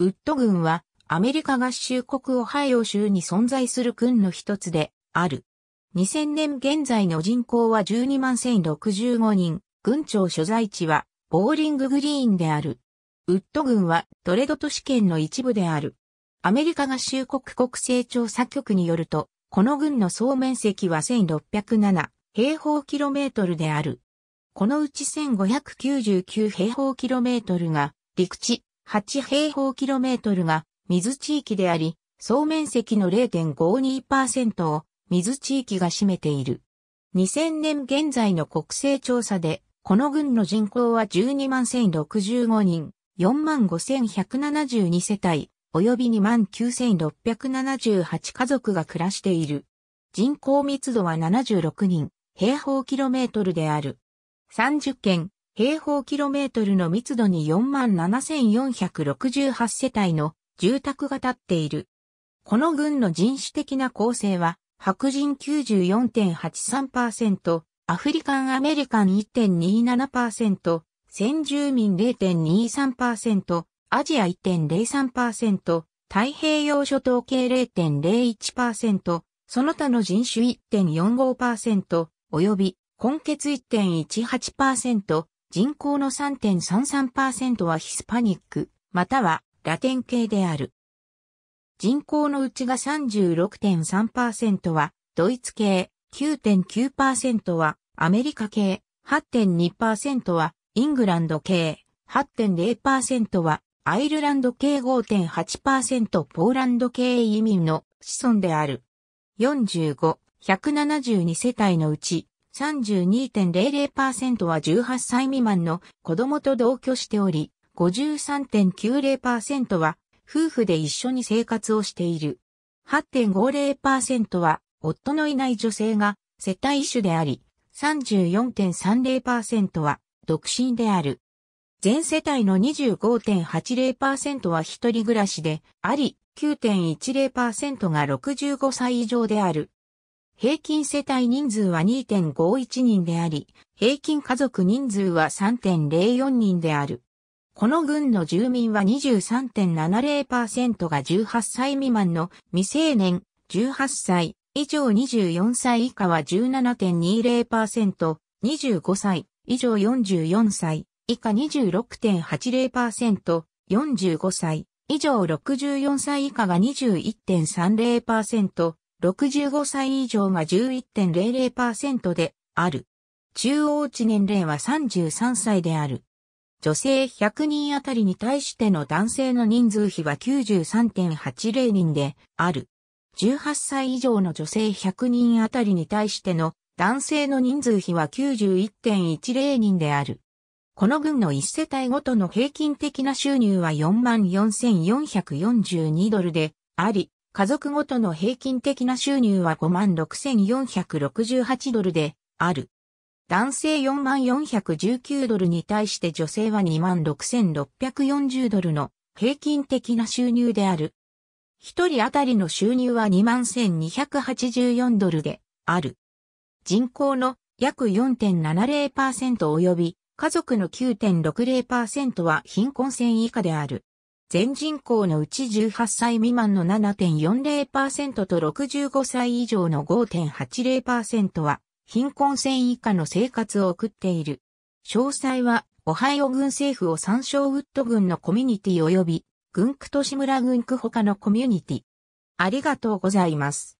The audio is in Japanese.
ウッド軍はアメリカ合衆国オハイオ州に存在する軍の一つである。2000年現在の人口は12万1065人、軍庁所在地はボーリンググリーンである。ウッド軍はトレド都市圏の一部である。アメリカ合衆国国勢調査局によると、この軍の総面積は1607平方キロメートルである。このうち1599平方キロメートルが陸地、8平方キロメートルが水地域であり、総面積の0.52%を水地域が占めている。2000年現在の国勢調査で、この郡の人口は12万1065人、4万5172世帯、及び2万9678家族が暮らしている。人口密度は76人、平方キロメートルである。30県、平方キロメートルの密度に47,468世帯の住宅が建っている。この軍の人種的な構成は、白人94.83%、アフリカンアメリカン1.27%、先住民0.23%、アジア1.03%、太平洋諸島系0.01%、その他の人種1.45%、及び、根血1.18%、人口の3.33%はヒスパニック、またはラテン系である。人口のうちが36.3%はドイツ系、9.9%はアメリカ系、8.2%はイングランド系、8.0%はアイルランド系5.8%ポーランド系移民の子孫である。45、172世帯のうち32.00%は18歳未満の子供と同居しており、53.90%は夫婦で一緒に生活をしている。8.50%は夫のいない女性が世帯主であり、34.30%は独身である。全世帯の25.80%は一人暮らしであり、9.10%が65歳以上である。平均世帯人数は2.51人であり、平均家族人数は3.04人である。この郡の住民は23.70%が18歳未満の未成年、18歳以上24歳以下は17.20%、25歳以上44歳以下26.80%、45歳以上64歳以下が21.30%、65歳以上が11.00%である。中央値年齢は33歳である。女性100人あたりに対しての男性の人数比は93.80人である。18歳以上の女性100人あたりに対しての男性の人数比は91.10人である。この群の1世帯ごとの平均的な収入は44,442ドルであり、家族ごとの平均的な収入は56,468ドルである。男性4 4 1 9ドルに対して女性は26,640ドルの平均的な収入である。一人当たりの収入は21,284ドルである。人口の約4.70%及び家族の9.60%は貧困線以下である。全人口のうち18歳未満の7.40%と65歳以上の5.80%は貧困線以下の生活を送っている。詳細はオハイオ郡政府を参照ウッド郡のコミュニティ及び郡区都市村郡区他のコミュニティ。ありがとうございます。